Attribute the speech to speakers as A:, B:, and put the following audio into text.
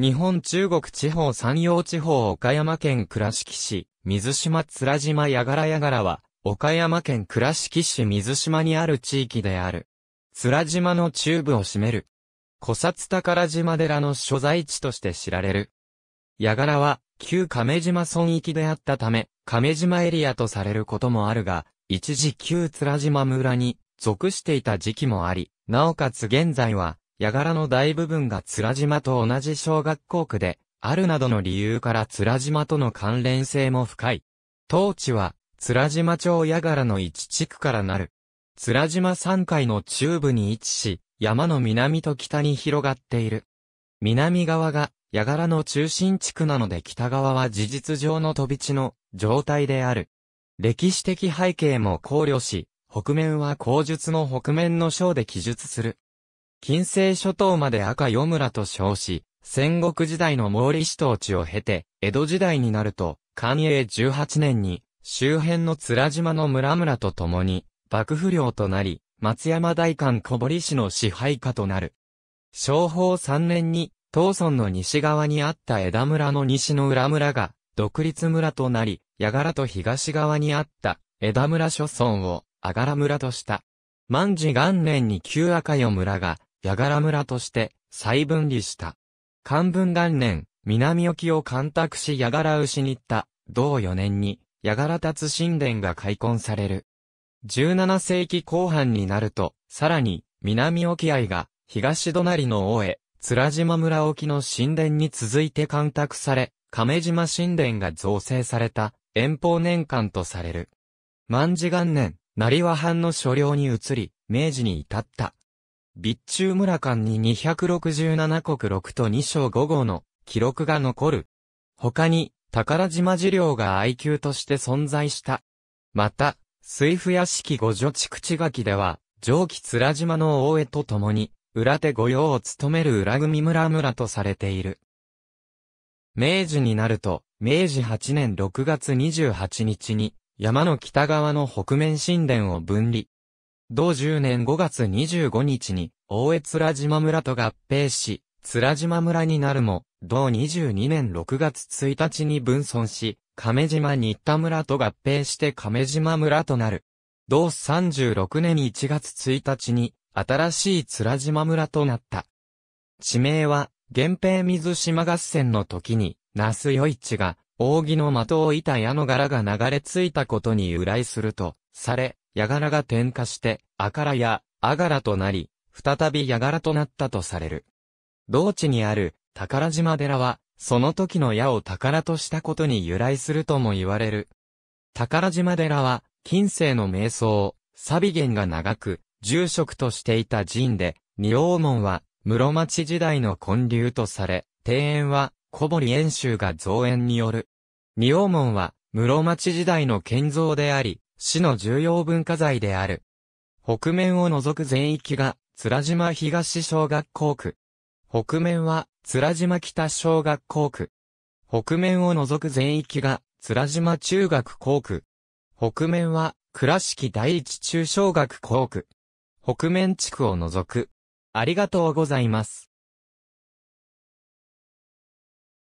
A: 日本中国地方山陽地方岡山県倉敷市、水島津島や柄ら柄は、岡山県倉敷市水島にある地域である。津島の中部を占める。古札宝島寺の所在地として知られる。やがらは、旧亀島村域であったため、亀島エリアとされることもあるが、一時旧津島村に属していた時期もあり、なおかつ現在は、矢柄の大部分が津島と同じ小学校区で、あるなどの理由から津島との関連性も深い。当地は、津島町矢柄の一地区からなる。津島山海の中部に位置し、山の南と北に広がっている。南側が、矢柄の中心地区なので北側は事実上の飛び地の状態である。歴史的背景も考慮し、北面は口述の北面の章で記述する。近世諸島まで赤与村と称し、戦国時代の毛利氏統治を経て、江戸時代になると、寛永18年に、周辺の津島の村々と共に、幕府領となり、松山大官小堀氏の支配下となる。昭法3年に、東村の西側にあった枝村の西の裏村が、独立村となり、矢柄と東側にあった枝村諸村を、あがら村とした。万事元年に旧赤与村が、矢柄村として再分離した。漢文元年、南沖を干拓し矢柄牛に行った、同4年に、矢柄達神殿が開墾される。17世紀後半になると、さらに、南沖合が、東隣の大江、面島村沖の神殿に続いて干拓され、亀島神殿が造成された、遠方年間とされる。万事元年、成和藩の所領に移り、明治に至った。備中村間に267国6と2章5号の記録が残る。他に、宝島寺領が愛宮として存在した。また、水府屋敷五女畜地垣では、上記面島の大江と共に、裏手御用を務める裏組村村とされている。明治になると、明治8年6月28日に、山の北側の北面神殿を分離、同10年5月25日に、大江津良島村と合併し、津良島村になるも、同22年6月1日に分村し、亀島新田村と合併して亀島村となる。同36年1月1日に、新しい津良島村となった。地名は、源平水島合戦の時に、那須与一が、扇の的をいた矢の柄が流れ着いたことに由来すると、され、ヤガラが転化して、アカラやアガラとなり、再びヤガラとなったとされる。道地にある宝島寺は、その時の矢を宝としたことに由来するとも言われる。宝島寺は、近世の瞑想、サビゲンが長く、住職としていた寺院で、仁王門は、室町時代の建立とされ、庭園は、小堀遠州が造園による。仁王門は、室町時代の建造であり、市の重要文化財である。北面を除く全域が、津島東小学校区。北面は、津島北小学校区。北面を除く全域が、津島中学校区。北面は、倉敷第一中小学校区。北面地区を除く。ありがとうございます。